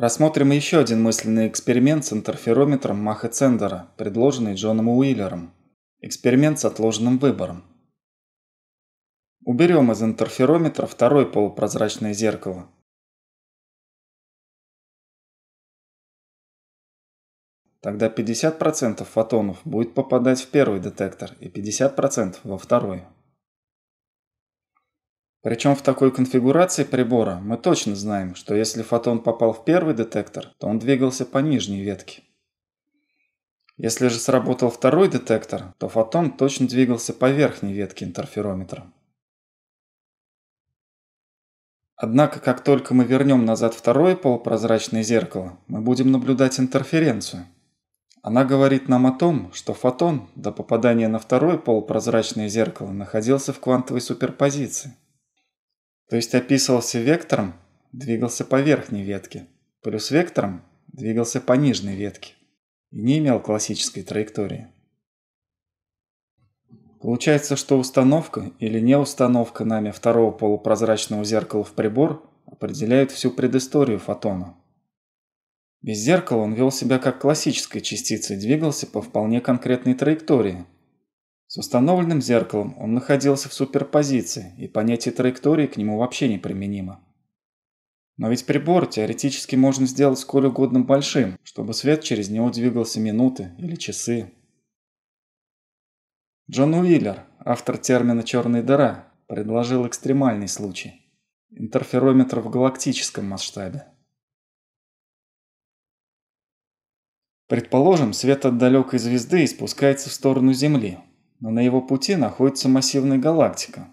Рассмотрим еще один мысленный эксперимент с интерферометром Маха Цендера, предложенный Джоном Уиллером. Эксперимент с отложенным выбором. Уберем из интерферометра второе полупрозрачное зеркало. Тогда 50% фотонов будет попадать в первый детектор и 50% во второй. Причем в такой конфигурации прибора мы точно знаем, что если фотон попал в первый детектор, то он двигался по нижней ветке. Если же сработал второй детектор, то фотон точно двигался по верхней ветке интерферометра. Однако, как только мы вернем назад второе полупрозрачное зеркало, мы будем наблюдать интерференцию. Она говорит нам о том, что фотон до попадания на второе полупрозрачное зеркало находился в квантовой суперпозиции. То есть описывался вектором, двигался по верхней ветке, плюс вектором двигался по нижней ветке и не имел классической траектории. Получается, что установка или не установка нами второго полупрозрачного зеркала в прибор определяет всю предысторию фотона. Без зеркала он вел себя как классическая частица и двигался по вполне конкретной траектории – с установленным зеркалом он находился в суперпозиции, и понятие траектории к нему вообще неприменимо. Но ведь прибор теоретически можно сделать сколь угодно большим, чтобы свет через него двигался минуты или часы. Джон Уиллер, автор термина «черная дыра», предложил экстремальный случай – интерферометр в галактическом масштабе. Предположим, свет от далекой звезды испускается в сторону Земли – но на его пути находится массивная галактика.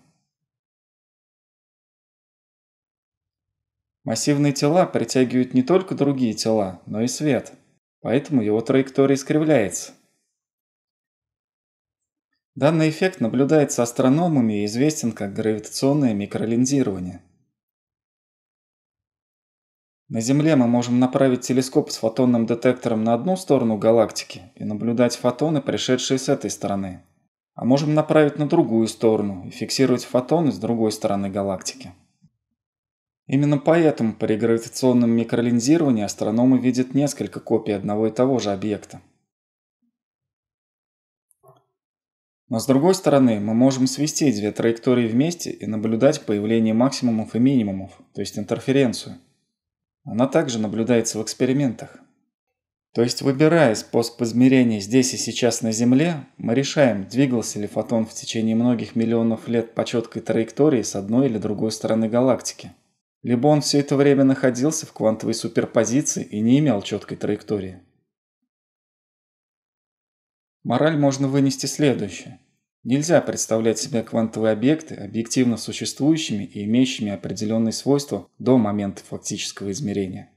Массивные тела притягивают не только другие тела, но и свет, поэтому его траектория искривляется. Данный эффект наблюдается астрономами и известен как гравитационное микролинзирование. На Земле мы можем направить телескоп с фотонным детектором на одну сторону галактики и наблюдать фотоны, пришедшие с этой стороны а можем направить на другую сторону и фиксировать фотоны с другой стороны галактики. Именно поэтому при гравитационном микролинзировании астрономы видят несколько копий одного и того же объекта. Но с другой стороны, мы можем свести две траектории вместе и наблюдать появление максимумов и минимумов, то есть интерференцию. Она также наблюдается в экспериментах. То есть выбирая способ измерения здесь и сейчас на Земле, мы решаем, двигался ли фотон в течение многих миллионов лет по четкой траектории с одной или другой стороны галактики. Либо он все это время находился в квантовой суперпозиции и не имел четкой траектории. Мораль можно вынести следующее. Нельзя представлять себе квантовые объекты объективно существующими и имеющими определенные свойства до момента фактического измерения.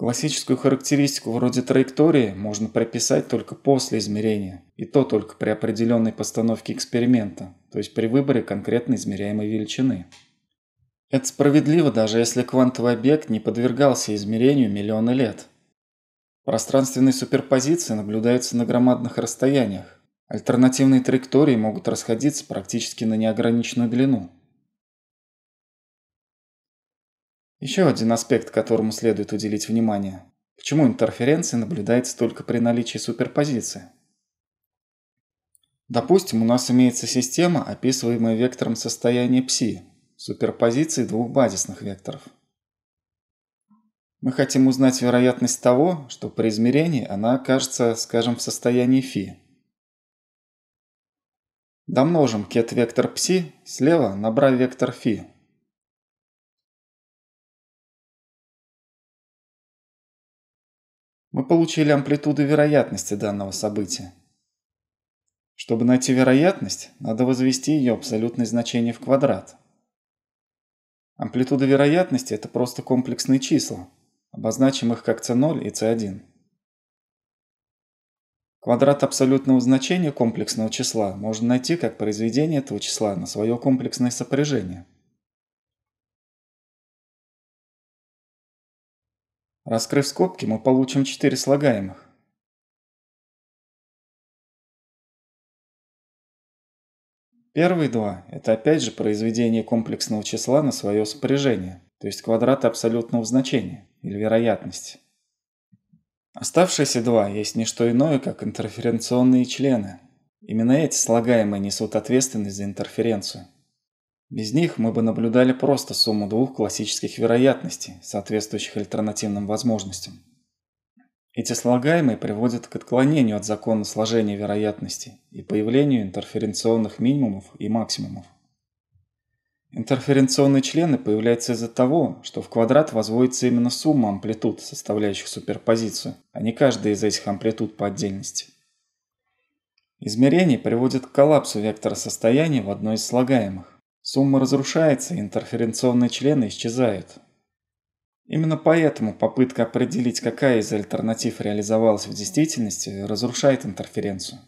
Классическую характеристику вроде траектории можно прописать только после измерения, и то только при определенной постановке эксперимента, то есть при выборе конкретно измеряемой величины. Это справедливо, даже если квантовый объект не подвергался измерению миллионы лет. Пространственные суперпозиции наблюдаются на громадных расстояниях. Альтернативные траектории могут расходиться практически на неограниченную длину. Еще один аспект, которому следует уделить внимание. Почему интерференция наблюдается только при наличии суперпозиции? Допустим, у нас имеется система, описываемая вектором состояния ψ, суперпозиции двух базисных векторов. Мы хотим узнать вероятность того, что при измерении она окажется, скажем, в состоянии φ. Домножим кет-вектор ψ слева на бра-вектор φ. Мы получили амплитуды вероятности данного события. Чтобы найти вероятность, надо возвести ее абсолютное значение в квадрат. Амплитуда вероятности – это просто комплексные числа. Обозначим их как c0 и c1. Квадрат абсолютного значения комплексного числа можно найти как произведение этого числа на свое комплексное сопряжение – Раскрыв скобки, мы получим 4 слагаемых. Первые два – это опять же произведение комплексного числа на свое сопряжение, то есть квадрат абсолютного значения или вероятности. Оставшиеся два есть не что иное, как интерференционные члены. Именно эти слагаемые несут ответственность за интерференцию. Без них мы бы наблюдали просто сумму двух классических вероятностей, соответствующих альтернативным возможностям. Эти слагаемые приводят к отклонению от закона сложения вероятностей и появлению интерференционных минимумов и максимумов. Интерференционные члены появляются из-за того, что в квадрат возводится именно сумма амплитуд, составляющих суперпозицию, а не каждая из этих амплитуд по отдельности. Измерение приводит к коллапсу вектора состояния в одной из слагаемых. Сумма разрушается, интерференционные члены исчезают. Именно поэтому попытка определить, какая из альтернатив реализовалась в действительности, разрушает интерференцию.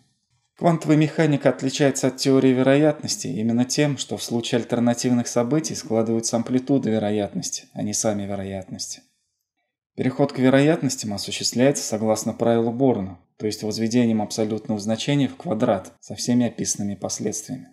Квантовая механика отличается от теории вероятности именно тем, что в случае альтернативных событий складываются амплитуды вероятности, а не сами вероятности. Переход к вероятностям осуществляется согласно правилу Борна, то есть возведением абсолютного значения в квадрат со всеми описанными последствиями.